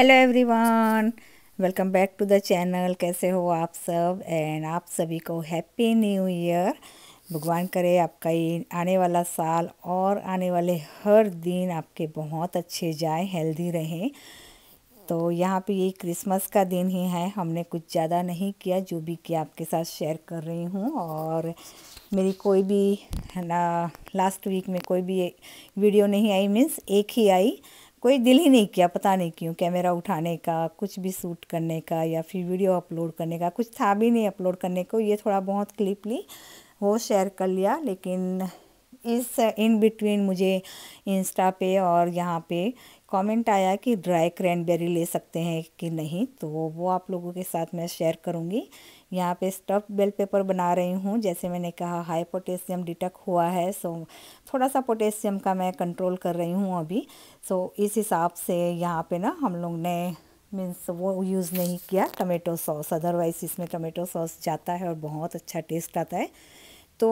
hello everyone welcome back to the channel कैसे हो आप सब एंड आप सभी को हैप्पी न्यू ईयर भगवान करे आपका ये आने वाला साल और आने वाले हर दिन आपके बहुत अच्छे जाए हेल्दी रहें तो यहाँ पे ये क्रिसमस का दिन ही है हमने कुछ ज़्यादा नहीं किया जो भी किया आपके साथ शेयर कर रही हूँ और मेरी कोई भी है ना लास्ट वीक में कोई भी वीडियो नहीं आई मीन्स एक ही आई कोई दिल ही नहीं किया पता नहीं क्यों कैमरा उठाने का कुछ भी शूट करने का या फिर वीडियो अपलोड करने का कुछ था भी नहीं अपलोड करने को ये थोड़ा बहुत क्लिप ली वो शेयर कर लिया लेकिन इस इन बिटवीन मुझे इंस्टा पे और यहाँ पे कमेंट आया कि ड्राई क्रैनबेरी ले सकते हैं कि नहीं तो वो आप लोगों के साथ मैं शेयर करूँगी यहाँ पे स्टफ बेल पेपर बना रही हूँ जैसे मैंने कहा हाई पोटेशियम डिटक हुआ है सो थोड़ा सा पोटेशियम का मैं कंट्रोल कर रही हूँ अभी सो इस हिसाब से यहाँ पे ना हम लोग ने मीन्स वो यूज़ नहीं किया टमेटो सॉस अदरवाइज़ इसमें टमेटो सॉस जाता है और बहुत अच्छा टेस्ट आता है तो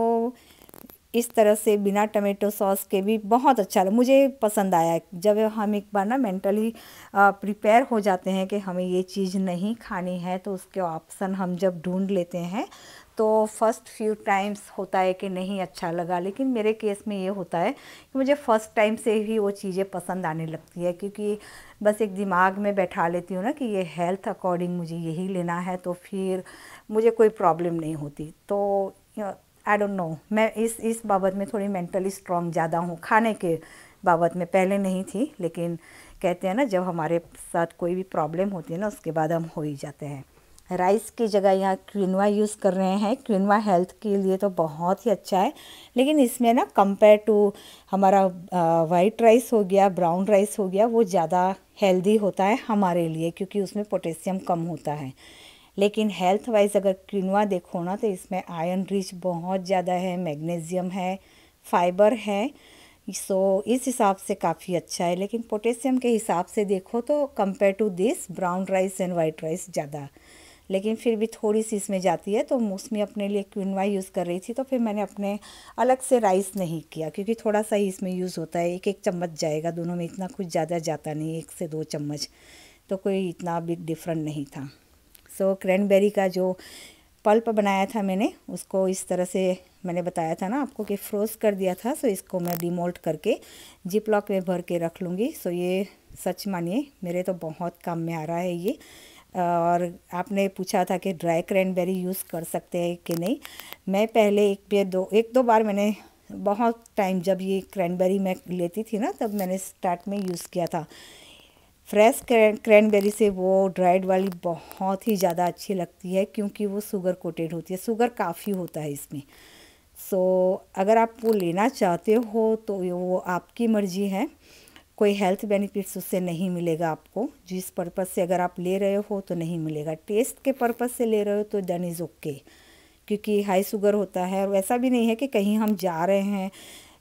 इस तरह से बिना टमेटो सॉस के भी बहुत अच्छा लगा मुझे पसंद आया जब हम एक बार ना मेंटली प्रिपेयर हो जाते हैं कि हमें ये चीज़ नहीं खानी है तो उसके ऑप्शन हम जब ढूंढ लेते हैं तो फर्स्ट फ्यू टाइम्स होता है कि नहीं अच्छा लगा लेकिन मेरे केस में ये होता है कि मुझे फ़र्स्ट टाइम से ही वो चीज़ें पसंद आने लगती है क्योंकि बस एक दिमाग में बैठा लेती हूँ ना कि ये हेल्थ अकॉर्डिंग मुझे यही लेना है तो फिर मुझे कोई प्रॉब्लम नहीं होती तो आई डोंट नो मैं इस इस बाबत में थोड़ी मेंटली स्ट्रॉन्ग ज़्यादा हूँ खाने के बाबत में पहले नहीं थी लेकिन कहते हैं ना जब हमारे साथ कोई भी प्रॉब्लम होती है ना उसके बाद हम हो ही जाते हैं राइस की जगह यहाँ क्विनवा यूज़ कर रहे हैं क्विनवा हेल्थ के लिए तो बहुत ही अच्छा है लेकिन इसमें ना कंपेयर टू हमारा वाइट राइस हो गया ब्राउन राइस हो गया वो ज़्यादा हेल्दी होता है हमारे लिए क्योंकि उसमें पोटेशियम कम होता है लेकिन हेल्थ वाइज अगर क्रिनवा देखो ना तो इसमें आयरन रिच बहुत ज़्यादा है मैग्नीशियम है फाइबर है सो so, इस हिसाब से काफ़ी अच्छा है लेकिन पोटेशियम के हिसाब से देखो तो compare to this brown rice and white rice ज़्यादा लेकिन फिर भी थोड़ी सी इसमें जाती है तो मौसमी अपने लिए क्विनवा यूज़ कर रही थी तो फिर मैंने अपने अलग से राइस नहीं किया क्योंकि थोड़ा सा ही इसमें यूज़ होता है एक एक चम्मच जाएगा दोनों में इतना कुछ ज़्यादा जाता नहीं एक से दो चम्मच तो कोई इतना बिग डिफरेंट नहीं था सो क्रैनबेरी का जो पल्प बनाया था मैंने उसको इस तरह से मैंने बताया था ना आपको कि फ्रोज़ कर दिया था सो इसको मैं डिमोल्ट करके जिप लॉक में भर के रख लूँगी सो ये सच मानिए मेरे तो बहुत काम में आ रहा है ये और आपने पूछा था कि ड्राई क्रैनबेरी यूज़ कर सकते हैं कि नहीं मैं पहले एक बे दो एक दो बार मैंने बहुत टाइम जब ये क्रैनबेरी मैं लेती थी ना तब मैंने स्टार्ट में यूज़ किया था फ्रेश क्रैनबेरी से वो ड्राइड वाली बहुत ही ज़्यादा अच्छी लगती है क्योंकि वो शुगर कोटेड होती है शुगर काफ़ी होता है इसमें सो so, अगर आप वो लेना चाहते हो तो वो आपकी मर्ज़ी है कोई हेल्थ बेनिफिट्स उससे नहीं मिलेगा आपको जिस पर्पज़ से अगर आप ले रहे हो तो नहीं मिलेगा टेस्ट के पर्पज़ से ले रहे हो तो देन इज़ ओके क्योंकि हाई शुगर होता है और ऐसा भी नहीं है कि कहीं हम जा रहे हैं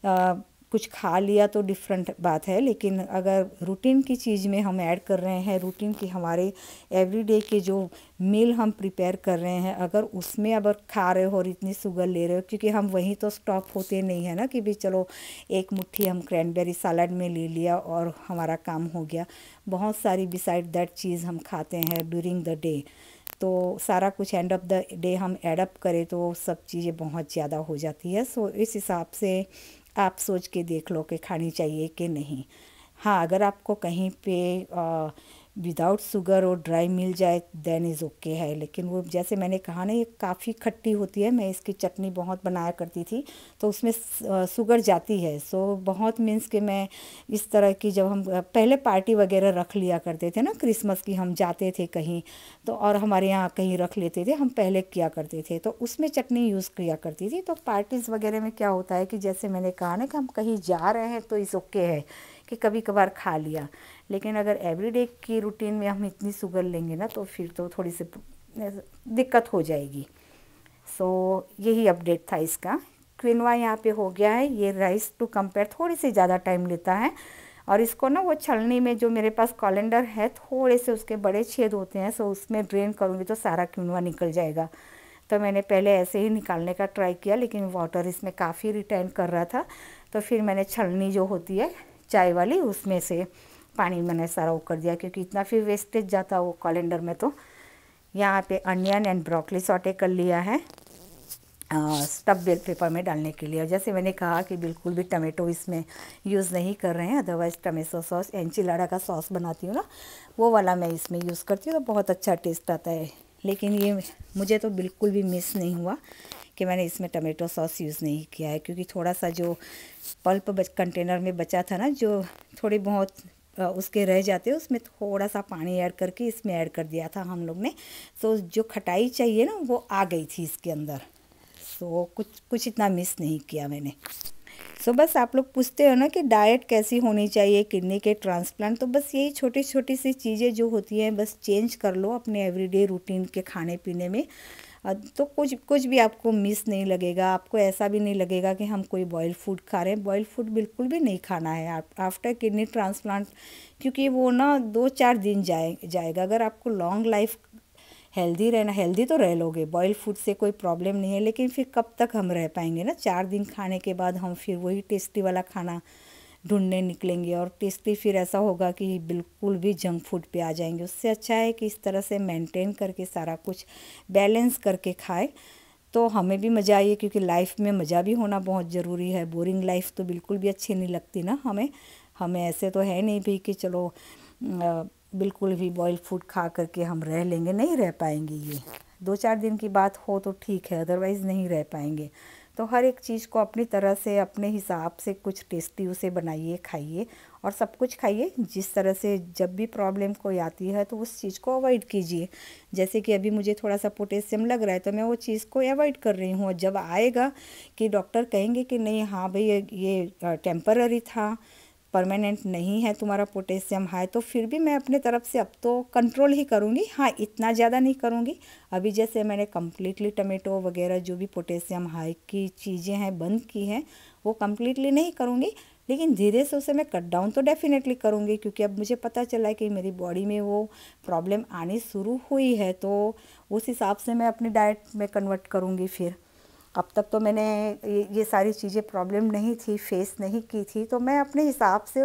आ, कुछ खा लिया तो डिफरेंट बात है लेकिन अगर रूटीन की चीज़ में हम ऐड कर रहे हैं रूटीन की हमारे एवरीडे के जो मील हम प्रिपेयर कर रहे हैं अगर उसमें अगर खा रहे हो और इतनी शुगर ले रहे हो क्योंकि हम वहीं तो स्टॉप होते नहीं है ना कि भी चलो एक मुट्ठी हम क्रैनबेरी सलाद में ले लिया और हमारा काम हो गया बहुत सारी बिसाइड दैट चीज़ हम खाते हैं ड्यूरिंग द डे तो सारा कुछ एंड ऑफ द डे हम एडअप करें तो सब चीज़ें बहुत ज़्यादा हो जाती है सो इस हिसाब से आप सोच के देख लो कि खानी चाहिए कि नहीं हाँ अगर आपको कहीं पे विदाउट शुगर और ड्राई मिल जाए देन इज़ ओके है लेकिन वो जैसे मैंने कहा ना ये काफ़ी खट्टी होती है मैं इसकी चटनी बहुत बनाया करती थी तो उसमें शुगर जाती है सो बहुत मीन्स कि मैं इस तरह की जब हम पहले पार्टी वगैरह रख लिया करते थे ना क्रिसमस की हम जाते थे कहीं तो और हमारे यहाँ कहीं रख लेते थे हम पहले किया करते थे तो उसमें चटनी यूज़ किया करती थी तो पार्टीज़ वगैरह में क्या होता है कि जैसे मैंने कहा ना कि हम कहीं जा रहे हैं तो इज ओके है कि कभी कभार खा लिया लेकिन अगर एवरीडे की रूटीन में हम इतनी शुगर लेंगे ना तो फिर तो थोड़ी सी दिक्कत हो जाएगी सो so, यही अपडेट था इसका क्विनवा यहाँ पे हो गया है ये राइस टू कंपेयर थोड़ी सी ज़्यादा टाइम लेता है और इसको ना वो छलनी में जो मेरे पास कॉलेंडर है थोड़े से उसके बड़े छेद होते हैं सो उसमें ड्रेन करूँगी तो सारा क्विनवा निकल जाएगा तो मैंने पहले ऐसे ही निकालने का ट्राई किया लेकिन वाटर इसमें काफ़ी रिटेन कर रहा था तो फिर मैंने छलनी जो होती है चाय वाली उसमें से पानी मैंने सारा वो कर दिया क्योंकि इतना फिर वेस्टेज जाता वो कैलेंडर में तो यहाँ पे अनियन एंड ब्रोकली सॉटे कर लिया है स्टफ बेल पेपर में डालने के लिए जैसे मैंने कहा कि बिल्कुल भी टमेटो इसमें यूज़ नहीं कर रहे हैं अदरवाइज़ टमेटो सॉस एंचिलाडा का सॉस बनाती हूँ ना वो वाला मैं इसमें यूज़ करती हूँ तो बहुत अच्छा टेस्ट आता है लेकिन ये मुझे तो बिल्कुल भी मिस नहीं हुआ कि मैंने इसमें टमेटो सॉस यूज़ नहीं किया है क्योंकि थोड़ा सा जो पल्प कंटेनर में बचा था ना जो थोड़ी बहुत उसके रह जाते उसमें थोड़ा सा पानी ऐड करके इसमें ऐड कर दिया था हम लोग ने तो जो खटाई चाहिए ना वो आ गई थी इसके अंदर सो तो कुछ कुछ इतना मिस नहीं किया मैंने सो तो बस आप लोग पूछते हो ना कि डाइट कैसी होनी चाहिए किडनी के ट्रांसप्लांट तो बस यही छोटी छोटी सी चीज़ें जो होती हैं बस चेंज कर लो अपने एवरीडे रूटीन के खाने पीने में तो कुछ कुछ भी आपको मिस नहीं लगेगा आपको ऐसा भी नहीं लगेगा कि हम कोई बॉयल फूड खा रहे हैं बॉयल फूड बिल्कुल भी नहीं खाना है आफ्टर किडनी ट्रांसप्लांट क्योंकि वो ना दो चार दिन जाए जाएगा अगर आपको लॉन्ग लाइफ हेल्दी रहना हेल्दी तो रह लोगे बॉयल फूड से कोई प्रॉब्लम नहीं है लेकिन फिर कब तक हम रह पाएंगे ना चार दिन खाने के बाद हम फिर वही टेस्टी वाला खाना ढूंढने निकलेंगे और टेस्टी फिर ऐसा होगा कि बिल्कुल भी जंक फूड पे आ जाएंगे उससे अच्छा है कि इस तरह से मेंटेन करके सारा कुछ बैलेंस करके खाए तो हमें भी मज़ा आइए क्योंकि लाइफ में मज़ा भी होना बहुत ज़रूरी है बोरिंग लाइफ तो बिल्कुल भी अच्छी नहीं लगती ना हमें हमें ऐसे तो है नहीं भी कि चलो बिल्कुल भी बॉयल फूड खा करके हम रह लेंगे नहीं रह पाएंगे ये दो चार दिन की बात हो तो ठीक है अदरवाइज़ नहीं रह पाएंगे तो हर एक चीज़ को अपनी तरह से अपने हिसाब से कुछ टेस्टी उसे बनाइए खाइए और सब कुछ खाइए जिस तरह से जब भी प्रॉब्लम कोई आती है तो उस चीज़ को अवॉइड कीजिए जैसे कि अभी मुझे थोड़ा सा पोटेशियम लग रहा है तो मैं वो चीज़ को अवॉइड कर रही हूँ और जब आएगा कि डॉक्टर कहेंगे कि नहीं हाँ भाई ये, ये टेम्पररी था परमानेंट नहीं है तुम्हारा पोटेशियम हाई तो फिर भी मैं अपने तरफ से अब तो कंट्रोल ही करूँगी हाँ इतना ज़्यादा नहीं करूँगी अभी जैसे मैंने कम्प्लीटली टमेटो वगैरह जो भी पोटेशियम हाई की चीज़ें हैं बंद की हैं वो कम्प्लीटली नहीं करूँगी लेकिन धीरे से उसे मैं कट डाउन तो डेफिनेटली करूँगी क्योंकि अब मुझे पता चला है कि मेरी बॉडी में वो प्रॉब्लम आनी शुरू हुई है तो उस हिसाब से मैं अपनी डाइट में कन्वर्ट करूँगी फिर अब तक तो मैंने ये, सारी चीज़ें प्रॉब्लम नहीं थी फेस नहीं की थी तो मैं अपने हिसाब से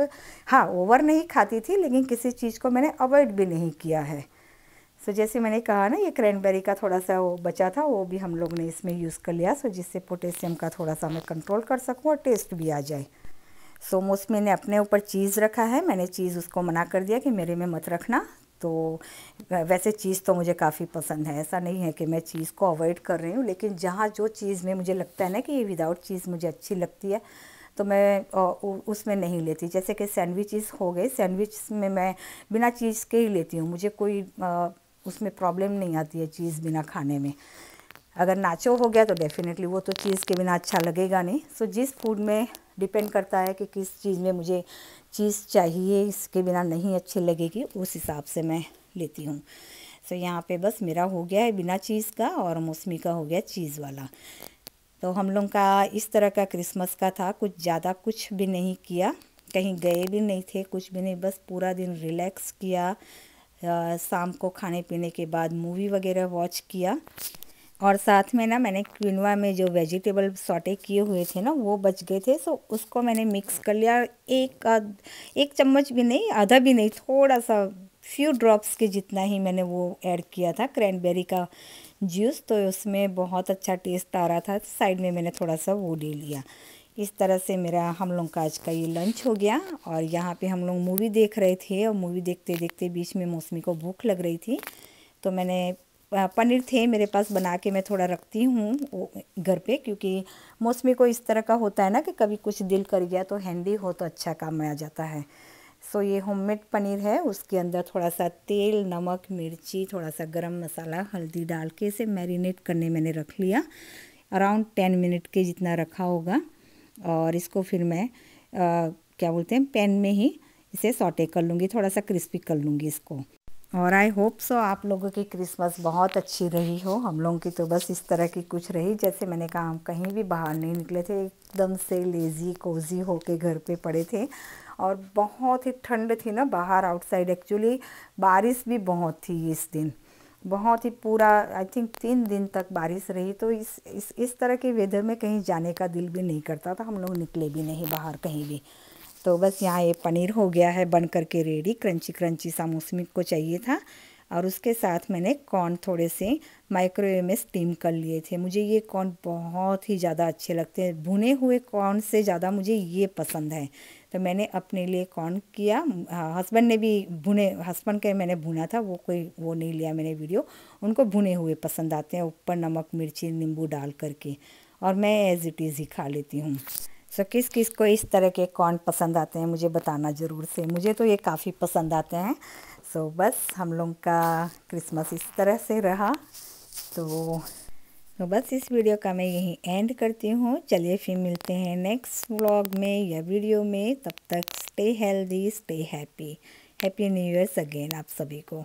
हाँ ओवर नहीं खाती थी लेकिन किसी चीज़ को मैंने अवॉइड भी नहीं किया है सो so, जैसे मैंने कहा ना ये क्रैनबेरी का थोड़ा सा वो बचा था वो भी हम लोग ने इसमें यूज़ कर लिया सो so, जिससे पोटेशियम का थोड़ा सा मैं कंट्रोल कर सकूँ और टेस्ट भी आ जाए सो so, मैंने अपने ऊपर चीज़ रखा है मैंने चीज़ उसको मना कर दिया कि मेरे में मत रखना तो वैसे चीज़ तो मुझे काफ़ी पसंद है ऐसा नहीं है कि मैं चीज़ को अवॉइड कर रही हूँ लेकिन जहाँ जो चीज़ में मुझे लगता है ना कि विदाउट चीज़ मुझे अच्छी लगती है तो मैं उसमें नहीं लेती जैसे कि सैंडविचेस हो गए सैंडविच में मैं बिना चीज़ के ही लेती हूँ मुझे कोई उसमें प्रॉब्लम नहीं आती है चीज़ बिना खाने में अगर नाचो हो गया तो डेफिनेटली वो तो चीज़ के बिना अच्छा लगेगा नहीं सो जिस फूड में डिपेंड करता है कि किस चीज़ में मुझे चीज़ चाहिए इसके बिना नहीं अच्छी लगेगी उस हिसाब से मैं लेती हूँ सो so, यहाँ पे बस मेरा हो गया है बिना चीज़ का और मौसमी का हो गया चीज़ वाला तो हम लोग का इस तरह का क्रिसमस का था कुछ ज़्यादा कुछ भी नहीं किया कहीं गए भी नहीं थे कुछ भी नहीं बस पूरा दिन रिलैक्स किया शाम को खाने पीने के बाद मूवी वगैरह वॉच किया और साथ में ना मैंने क्विनवा में जो वेजिटेबल सॉटे किए हुए थे ना वो बच गए थे सो उसको मैंने मिक्स कर लिया एक एक चम्मच भी नहीं आधा भी नहीं थोड़ा सा फ्यू ड्रॉप्स के जितना ही मैंने वो ऐड किया था क्रैनबेरी का जूस तो उसमें बहुत अच्छा टेस्ट आ रहा था साइड में मैंने थोड़ा सा वो ले लिया इस तरह से मेरा हम लोग का आज का ये लंच हो गया और यहाँ पे हम लोग मूवी देख रहे थे और मूवी देखते देखते बीच में मौसमी को भूख लग रही थी तो मैंने पनीर थे मेरे पास बना के मैं थोड़ा रखती हूँ घर पे क्योंकि मौसमी को इस तरह का होता है ना कि कभी कुछ दिल कर गया तो हैंडी हो तो अच्छा काम में आ जाता है सो ये होममेड पनीर है उसके अंदर थोड़ा सा तेल नमक मिर्ची थोड़ा सा गरम मसाला हल्दी डाल के इसे मैरिनेट करने मैंने रख लिया अराउंड टेन मिनट के जितना रखा होगा और इसको फिर मैं आ, क्या बोलते हैं पैन में ही इसे सॉटे कर लूँगी थोड़ा सा क्रिस्पी कर लूँगी इसको और आई होप सो आप लोगों की क्रिसमस बहुत अच्छी रही हो हम लोगों की तो बस इस तरह की कुछ रही जैसे मैंने कहा हम कहीं भी बाहर नहीं निकले थे एकदम से लेज़ी कोजी होके घर पे पड़े थे और बहुत ही ठंड थी ना बाहर आउटसाइड एक्चुअली बारिश भी बहुत थी इस दिन बहुत ही पूरा आई थिंक तीन दिन तक बारिश रही तो इस इस इस तरह के वेदर में कहीं जाने का दिल भी नहीं करता था हम लोग निकले भी नहीं बाहर कहीं भी तो बस यहाँ ये पनीर हो गया है बन करके रेडी क्रंची क्रंची सा मौसमी को चाहिए था और उसके साथ मैंने कॉर्न थोड़े से माइक्रोवेव में स्टीम कर लिए थे मुझे ये कॉर्न बहुत ही ज़्यादा अच्छे लगते हैं भुने हुए कॉर्न से ज़्यादा मुझे ये पसंद है तो मैंने अपने लिए कॉर्न किया हस्बैंड हाँ, ने भी भुने हस्बैंड के मैंने भुना था वो कोई वो नहीं लिया मैंने वीडियो उनको भुने हुए पसंद आते हैं ऊपर नमक मिर्ची नींबू डाल करके और मैं एज़ इट इज़ ही खा लेती हूँ सो किस किस को इस तरह के कॉर्न पसंद आते हैं मुझे बताना ज़रूर से मुझे तो ये काफ़ी पसंद आते हैं सो so, बस हम लोग का क्रिसमस इस तरह से रहा तो तो बस इस वीडियो का मैं यहीं एंड करती हूँ चलिए फिर मिलते हैं नेक्स्ट व्लॉग में या वीडियो में तब तक stay healthy stay happy happy new years again आप सभी को